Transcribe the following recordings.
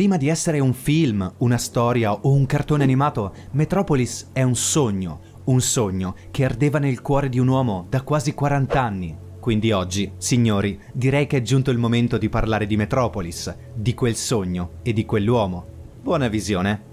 Prima di essere un film, una storia o un cartone animato, Metropolis è un sogno, un sogno che ardeva nel cuore di un uomo da quasi 40 anni. Quindi oggi, signori, direi che è giunto il momento di parlare di Metropolis, di quel sogno e di quell'uomo. Buona visione!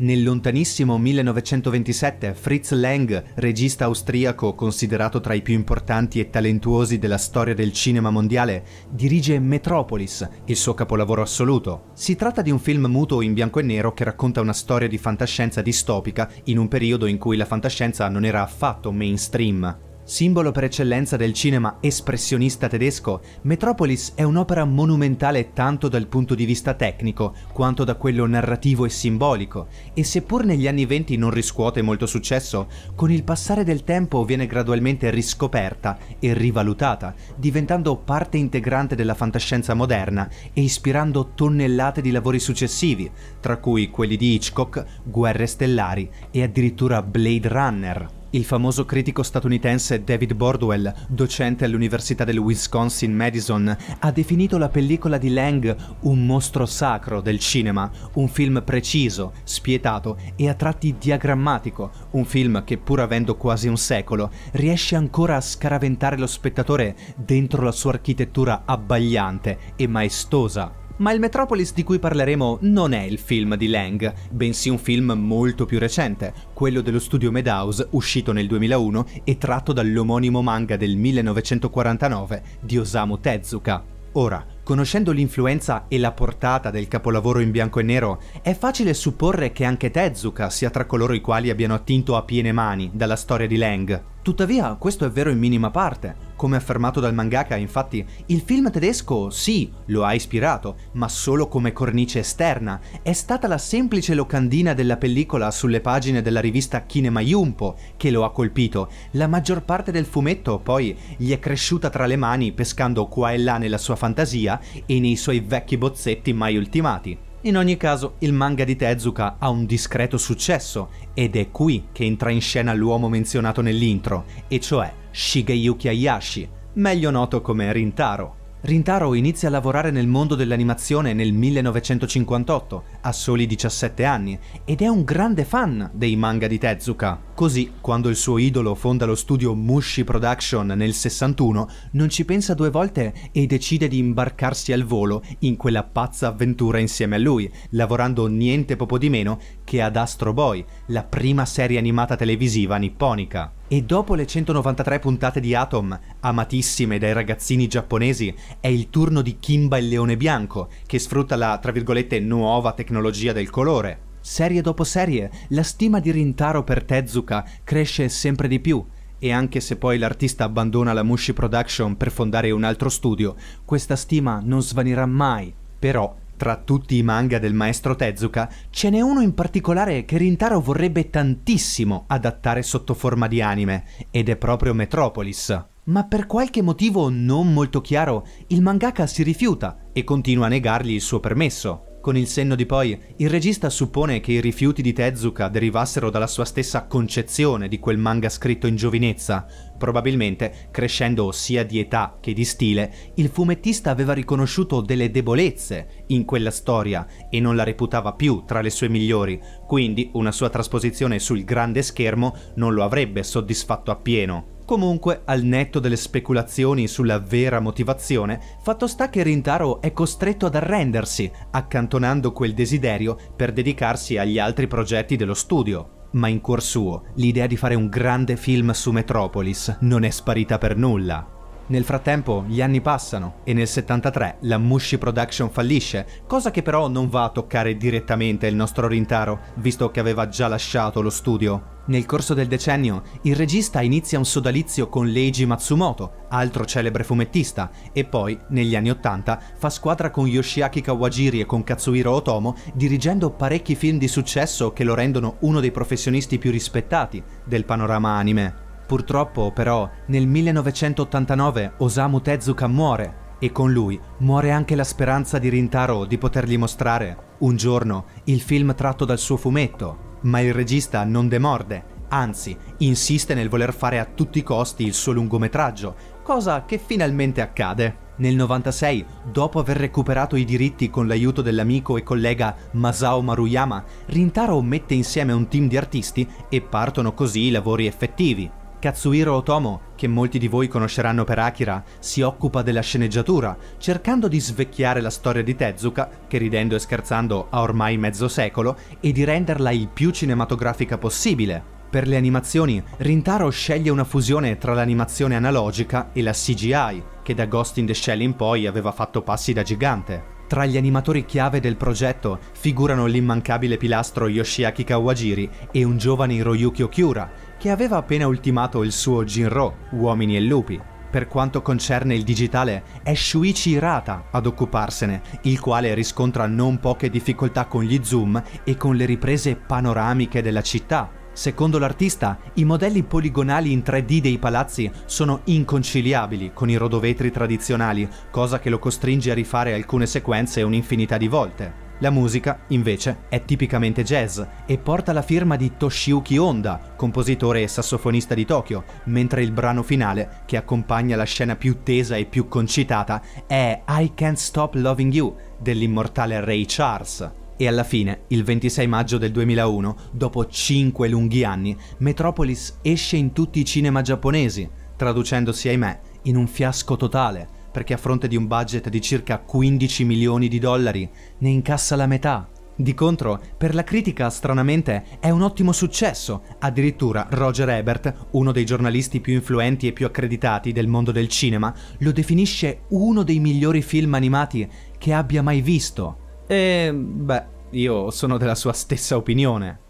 Nel lontanissimo 1927 Fritz Lang, regista austriaco considerato tra i più importanti e talentuosi della storia del cinema mondiale, dirige Metropolis, il suo capolavoro assoluto. Si tratta di un film muto in bianco e nero che racconta una storia di fantascienza distopica in un periodo in cui la fantascienza non era affatto mainstream. Simbolo per eccellenza del cinema espressionista tedesco, Metropolis è un'opera monumentale tanto dal punto di vista tecnico quanto da quello narrativo e simbolico, e seppur negli anni venti non riscuote molto successo, con il passare del tempo viene gradualmente riscoperta e rivalutata, diventando parte integrante della fantascienza moderna e ispirando tonnellate di lavori successivi, tra cui quelli di Hitchcock, Guerre Stellari e addirittura Blade Runner. Il famoso critico statunitense David Bordwell, docente all'Università del Wisconsin-Madison, ha definito la pellicola di Lang un mostro sacro del cinema, un film preciso, spietato e a tratti diagrammatico, un film che pur avendo quasi un secolo riesce ancora a scaraventare lo spettatore dentro la sua architettura abbagliante e maestosa. Ma il Metropolis di cui parleremo non è il film di Lang, bensì un film molto più recente, quello dello studio Madhouse, uscito nel 2001 e tratto dall'omonimo manga del 1949 di Osamu Tezuka. Ora, conoscendo l'influenza e la portata del capolavoro in bianco e nero, è facile supporre che anche Tezuka sia tra coloro i quali abbiano attinto a piene mani dalla storia di Lang. Tuttavia, questo è vero in minima parte, come affermato dal mangaka, infatti, il film tedesco sì, lo ha ispirato, ma solo come cornice esterna. È stata la semplice locandina della pellicola sulle pagine della rivista Kinema Yumpo che lo ha colpito. La maggior parte del fumetto, poi, gli è cresciuta tra le mani pescando qua e là nella sua fantasia e nei suoi vecchi bozzetti mai ultimati. In ogni caso, il manga di Tezuka ha un discreto successo ed è qui che entra in scena l'uomo menzionato nell'intro, e cioè Shigeyuki Hayashi, meglio noto come Rintaro. Rintaro inizia a lavorare nel mondo dell'animazione nel 1958, a soli 17 anni, ed è un grande fan dei manga di Tezuka. Così, quando il suo idolo fonda lo studio Mushi Production nel 61, non ci pensa due volte e decide di imbarcarsi al volo in quella pazza avventura insieme a lui, lavorando niente poco di meno che ad Astro Boy, la prima serie animata televisiva nipponica. E dopo le 193 puntate di Atom, amatissime dai ragazzini giapponesi, è il turno di Kimba il leone bianco, che sfrutta la, tra virgolette, nuova tecnologia del colore. Serie dopo serie, la stima di Rintaro per Tezuka cresce sempre di più, e anche se poi l'artista abbandona la Mushi Production per fondare un altro studio, questa stima non svanirà mai. Però tra tutti i manga del maestro Tezuka, ce n'è uno in particolare che Rintaro vorrebbe tantissimo adattare sotto forma di anime, ed è proprio Metropolis. Ma per qualche motivo non molto chiaro, il mangaka si rifiuta e continua a negargli il suo permesso. Con il senno di poi, il regista suppone che i rifiuti di Tezuka derivassero dalla sua stessa concezione di quel manga scritto in giovinezza. Probabilmente, crescendo sia di età che di stile, il fumettista aveva riconosciuto delle debolezze in quella storia e non la reputava più tra le sue migliori, quindi una sua trasposizione sul grande schermo non lo avrebbe soddisfatto appieno. Comunque, al netto delle speculazioni sulla vera motivazione, fatto sta che Rintaro è costretto ad arrendersi, accantonando quel desiderio per dedicarsi agli altri progetti dello studio. Ma in cuor suo, l'idea di fare un grande film su Metropolis non è sparita per nulla. Nel frattempo gli anni passano e nel 73 la Mushi Production fallisce, cosa che però non va a toccare direttamente il nostro Rintaro, visto che aveva già lasciato lo studio. Nel corso del decennio il regista inizia un sodalizio con Leiji Matsumoto, altro celebre fumettista, e poi, negli anni Ottanta, fa squadra con Yoshiaki Kawajiri e con Katsuhiro Otomo, dirigendo parecchi film di successo che lo rendono uno dei professionisti più rispettati del panorama anime. Purtroppo però nel 1989 Osamu Tezuka muore e con lui muore anche la speranza di Rintaro di potergli mostrare un giorno il film tratto dal suo fumetto, ma il regista non demorde, anzi insiste nel voler fare a tutti i costi il suo lungometraggio, cosa che finalmente accade. Nel 96, dopo aver recuperato i diritti con l'aiuto dell'amico e collega Masao Maruyama, Rintaro mette insieme un team di artisti e partono così i lavori effettivi. Katsuhiro Otomo, che molti di voi conosceranno per Akira, si occupa della sceneggiatura, cercando di svecchiare la storia di Tezuka, che ridendo e scherzando ha ormai mezzo secolo, e di renderla il più cinematografica possibile. Per le animazioni, Rintaro sceglie una fusione tra l'animazione analogica e la CGI, che da Ghost in the Shell in poi aveva fatto passi da gigante. Tra gli animatori chiave del progetto figurano l'immancabile pilastro Yoshiaki Kawajiri e un giovane Hiroyuki Okiura, che aveva appena ultimato il suo Jinro, Uomini e Lupi. Per quanto concerne il digitale, è Shuichi Hirata ad occuparsene, il quale riscontra non poche difficoltà con gli zoom e con le riprese panoramiche della città, Secondo l'artista, i modelli poligonali in 3D dei palazzi sono inconciliabili con i rodovetri tradizionali, cosa che lo costringe a rifare alcune sequenze un'infinità di volte. La musica, invece, è tipicamente jazz e porta la firma di Toshiyuki Honda, compositore e sassofonista di Tokyo, mentre il brano finale, che accompagna la scena più tesa e più concitata, è I Can't Stop Loving You dell'immortale Ray Charles. E alla fine, il 26 maggio del 2001, dopo 5 lunghi anni, Metropolis esce in tutti i cinema giapponesi, traducendosi ahimè in un fiasco totale, perché a fronte di un budget di circa 15 milioni di dollari ne incassa la metà. Di contro, per la critica, stranamente, è un ottimo successo. Addirittura Roger Ebert, uno dei giornalisti più influenti e più accreditati del mondo del cinema, lo definisce uno dei migliori film animati che abbia mai visto. E ehm, beh, io sono della sua stessa opinione.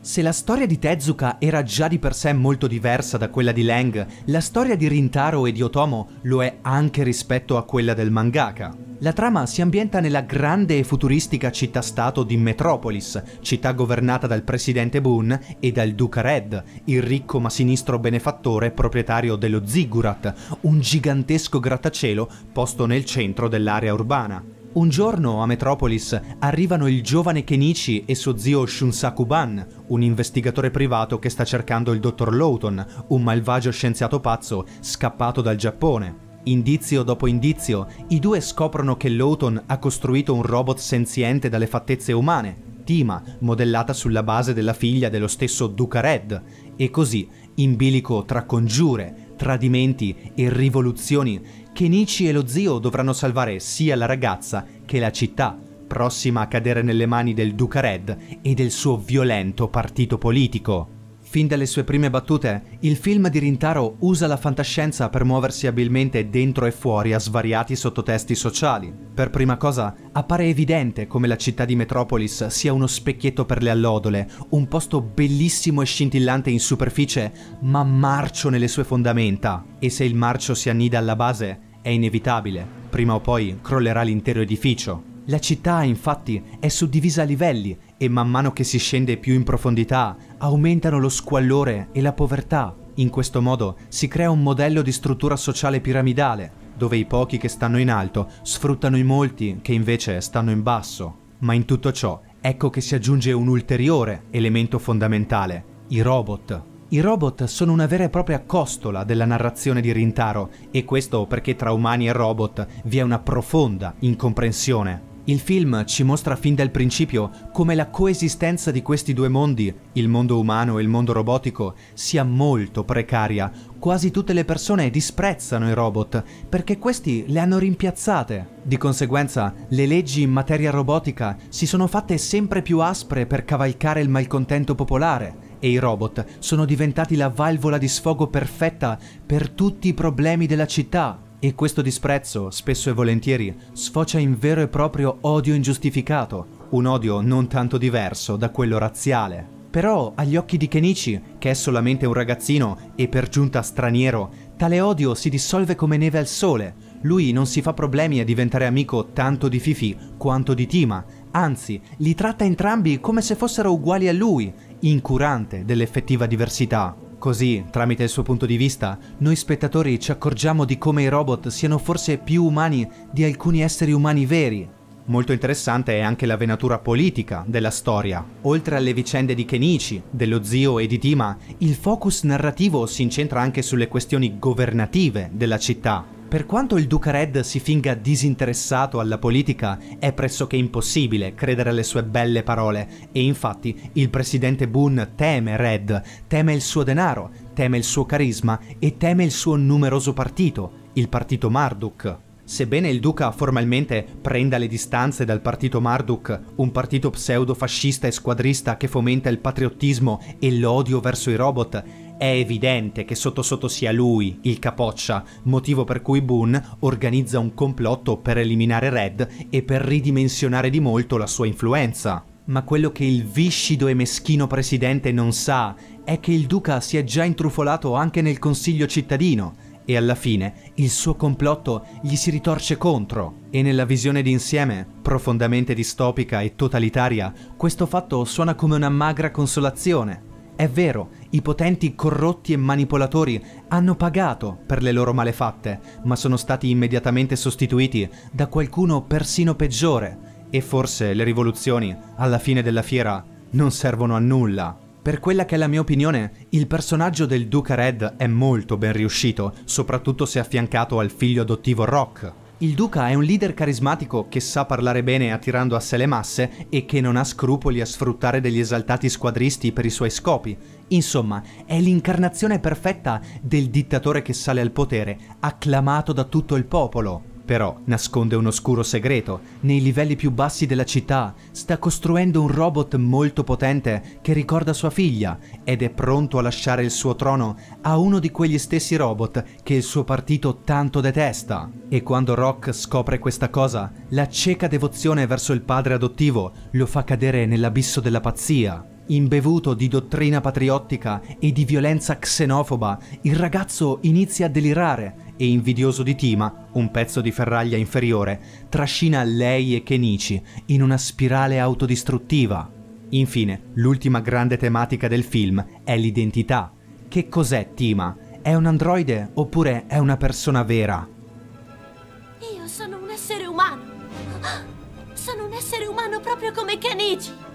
Se la storia di Tezuka era già di per sé molto diversa da quella di Lang, la storia di Rintaro e di Otomo lo è anche rispetto a quella del mangaka. La trama si ambienta nella grande e futuristica città-stato di Metropolis, città governata dal presidente Boone e dal duca Red, il ricco ma sinistro benefattore proprietario dello Ziggurat, un gigantesco grattacielo posto nel centro dell'area urbana. Un giorno a Metropolis arrivano il giovane Kenichi e suo zio Shunsaku Ban, un investigatore privato che sta cercando il dottor Lawton, un malvagio scienziato pazzo scappato dal Giappone. Indizio dopo indizio, i due scoprono che Lawton ha costruito un robot senziente dalle fattezze umane, Tima, modellata sulla base della figlia dello stesso Duca Red, e così, in bilico tra congiure, tradimenti e rivoluzioni, Kenichi e lo zio dovranno salvare sia la ragazza che la città, prossima a cadere nelle mani del Duca Red e del suo violento partito politico. Fin dalle sue prime battute, il film di Rintaro usa la fantascienza per muoversi abilmente dentro e fuori a svariati sottotesti sociali. Per prima cosa, appare evidente come la città di Metropolis sia uno specchietto per le allodole, un posto bellissimo e scintillante in superficie, ma marcio nelle sue fondamenta. E se il marcio si annida alla base, è inevitabile, prima o poi crollerà l'intero edificio. La città infatti è suddivisa a livelli e man mano che si scende più in profondità aumentano lo squallore e la povertà. In questo modo si crea un modello di struttura sociale piramidale, dove i pochi che stanno in alto sfruttano i molti che invece stanno in basso. Ma in tutto ciò ecco che si aggiunge un ulteriore elemento fondamentale, i robot. I robot sono una vera e propria costola della narrazione di Rintaro e questo perché tra umani e robot vi è una profonda incomprensione. Il film ci mostra fin dal principio come la coesistenza di questi due mondi, il mondo umano e il mondo robotico, sia molto precaria. Quasi tutte le persone disprezzano i robot perché questi le hanno rimpiazzate. Di conseguenza, le leggi in materia robotica si sono fatte sempre più aspre per cavalcare il malcontento popolare e i robot sono diventati la valvola di sfogo perfetta per tutti i problemi della città e questo disprezzo, spesso e volentieri, sfocia in vero e proprio odio ingiustificato, un odio non tanto diverso da quello razziale. Però agli occhi di Kenichi, che è solamente un ragazzino e per giunta straniero, tale odio si dissolve come neve al sole. Lui non si fa problemi a diventare amico tanto di Fifi quanto di Tima, anzi li tratta entrambi come se fossero uguali a lui, incurante dell'effettiva diversità. Così, tramite il suo punto di vista, noi spettatori ci accorgiamo di come i robot siano forse più umani di alcuni esseri umani veri. Molto interessante è anche la venatura politica della storia. Oltre alle vicende di Kenichi, dello zio e di Dima, il focus narrativo si incentra anche sulle questioni governative della città, per quanto il Duca Red si finga disinteressato alla politica, è pressoché impossibile credere alle sue belle parole e infatti il presidente Boone teme Red, teme il suo denaro, teme il suo carisma e teme il suo numeroso partito, il partito Marduk. Sebbene il duca formalmente prenda le distanze dal partito Marduk, un partito pseudo-fascista e squadrista che fomenta il patriottismo e l'odio verso i robot, è evidente che sotto sotto sia lui il capoccia, motivo per cui Boone organizza un complotto per eliminare Red e per ridimensionare di molto la sua influenza. Ma quello che il viscido e meschino presidente non sa è che il duca si è già intrufolato anche nel consiglio cittadino e alla fine il suo complotto gli si ritorce contro. E nella visione d'insieme, profondamente distopica e totalitaria, questo fatto suona come una magra consolazione. È vero, i potenti corrotti e manipolatori hanno pagato per le loro malefatte, ma sono stati immediatamente sostituiti da qualcuno persino peggiore. E forse le rivoluzioni, alla fine della fiera, non servono a nulla. Per quella che è la mia opinione, il personaggio del Duca Red è molto ben riuscito, soprattutto se affiancato al figlio adottivo Rock, il duca è un leader carismatico che sa parlare bene attirando a sé le masse e che non ha scrupoli a sfruttare degli esaltati squadristi per i suoi scopi. Insomma, è l'incarnazione perfetta del dittatore che sale al potere, acclamato da tutto il popolo. Però nasconde un oscuro segreto. Nei livelli più bassi della città sta costruendo un robot molto potente che ricorda sua figlia ed è pronto a lasciare il suo trono a uno di quegli stessi robot che il suo partito tanto detesta. E quando Rock scopre questa cosa, la cieca devozione verso il padre adottivo lo fa cadere nell'abisso della pazzia. Imbevuto di dottrina patriottica e di violenza xenofoba, il ragazzo inizia a delirare e invidioso di Tima, un pezzo di ferraglia inferiore, trascina lei e Kenichi in una spirale autodistruttiva. Infine, l'ultima grande tematica del film è l'identità. Che cos'è Tima? È un androide oppure è una persona vera? Io sono un essere umano. Sono un essere umano proprio come Kenichi.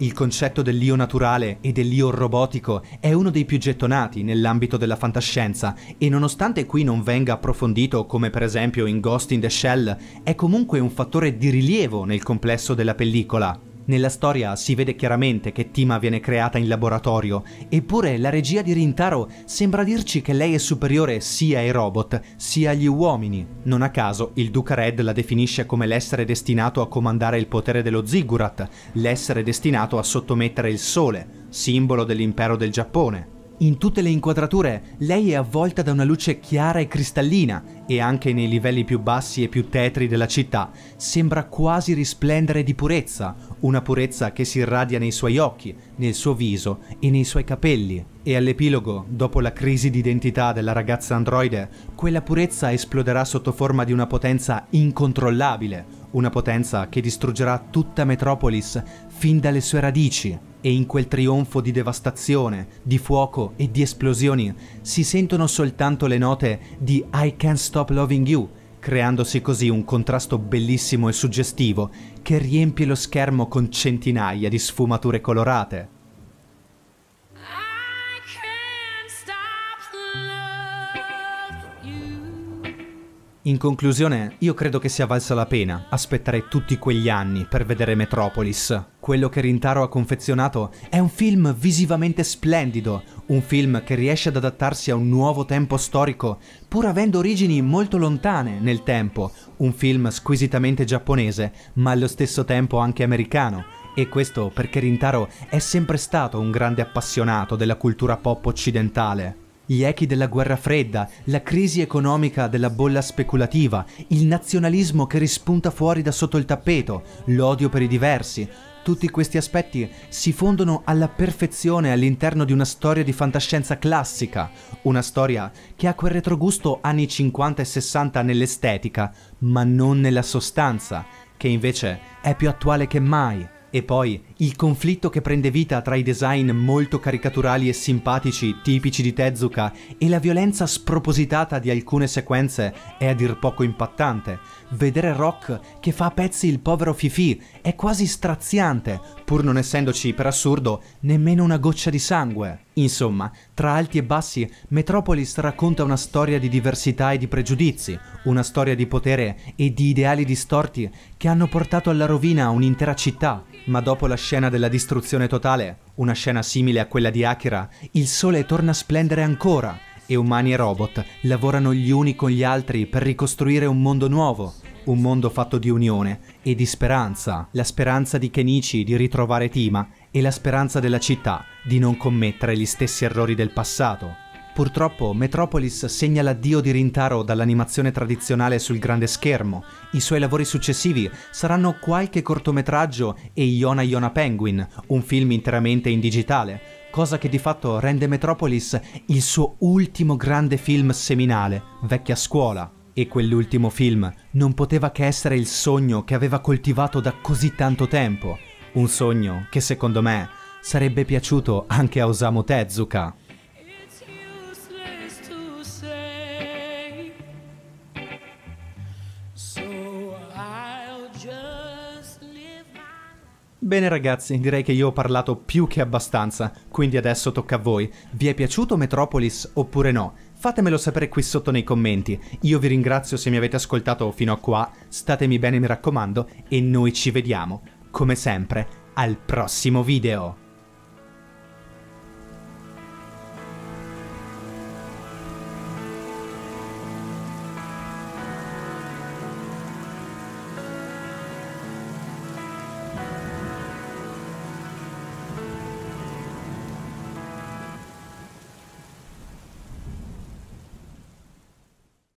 Il concetto dell'io naturale e dell'io robotico è uno dei più gettonati nell'ambito della fantascienza e nonostante qui non venga approfondito come per esempio in Ghost in the Shell, è comunque un fattore di rilievo nel complesso della pellicola. Nella storia si vede chiaramente che Tima viene creata in laboratorio, eppure la regia di Rintaro sembra dirci che lei è superiore sia ai robot sia agli uomini. Non a caso il Duca Red la definisce come l'essere destinato a comandare il potere dello Ziggurat, l'essere destinato a sottomettere il sole, simbolo dell'impero del Giappone. In tutte le inquadrature lei è avvolta da una luce chiara e cristallina e anche nei livelli più bassi e più tetri della città sembra quasi risplendere di purezza, una purezza che si irradia nei suoi occhi, nel suo viso e nei suoi capelli. E all'epilogo, dopo la crisi d'identità della ragazza androide, quella purezza esploderà sotto forma di una potenza incontrollabile, una potenza che distruggerà tutta Metropolis fin dalle sue radici. E in quel trionfo di devastazione, di fuoco e di esplosioni si sentono soltanto le note di I Can't Stop Loving You, creandosi così un contrasto bellissimo e suggestivo che riempie lo schermo con centinaia di sfumature colorate. In conclusione, io credo che sia valsa la pena aspettare tutti quegli anni per vedere Metropolis. Quello che Rintaro ha confezionato è un film visivamente splendido, un film che riesce ad adattarsi a un nuovo tempo storico, pur avendo origini molto lontane nel tempo, un film squisitamente giapponese, ma allo stesso tempo anche americano, e questo perché Rintaro è sempre stato un grande appassionato della cultura pop occidentale gli echi della guerra fredda, la crisi economica della bolla speculativa, il nazionalismo che rispunta fuori da sotto il tappeto, l'odio per i diversi, tutti questi aspetti si fondono alla perfezione all'interno di una storia di fantascienza classica, una storia che ha quel retrogusto anni 50 e 60 nell'estetica, ma non nella sostanza, che invece è più attuale che mai. E poi il conflitto che prende vita tra i design molto caricaturali e simpatici tipici di Tezuka e la violenza spropositata di alcune sequenze è a dir poco impattante, vedere Rock che fa a pezzi il povero Fifi è quasi straziante, pur non essendoci, per assurdo, nemmeno una goccia di sangue. Insomma, tra alti e bassi, Metropolis racconta una storia di diversità e di pregiudizi, una storia di potere e di ideali distorti che hanno portato alla rovina un'intera città. Ma dopo la scena della distruzione totale, una scena simile a quella di Akira, il sole torna a splendere ancora e umani e robot lavorano gli uni con gli altri per ricostruire un mondo nuovo, un mondo fatto di unione e di speranza, la speranza di Kenichi di ritrovare Tima e la speranza della città di non commettere gli stessi errori del passato. Purtroppo Metropolis segna l'addio di Rintaro dall'animazione tradizionale sul grande schermo. I suoi lavori successivi saranno qualche cortometraggio e Yona Yona Penguin, un film interamente in digitale, cosa che di fatto rende Metropolis il suo ultimo grande film seminale, Vecchia Scuola. E quell'ultimo film non poteva che essere il sogno che aveva coltivato da così tanto tempo, un sogno che secondo me sarebbe piaciuto anche a Osamu Tezuka. Bene ragazzi, direi che io ho parlato più che abbastanza, quindi adesso tocca a voi. Vi è piaciuto Metropolis oppure no? Fatemelo sapere qui sotto nei commenti. Io vi ringrazio se mi avete ascoltato fino a qua, statemi bene mi raccomando e noi ci vediamo, come sempre, al prossimo video.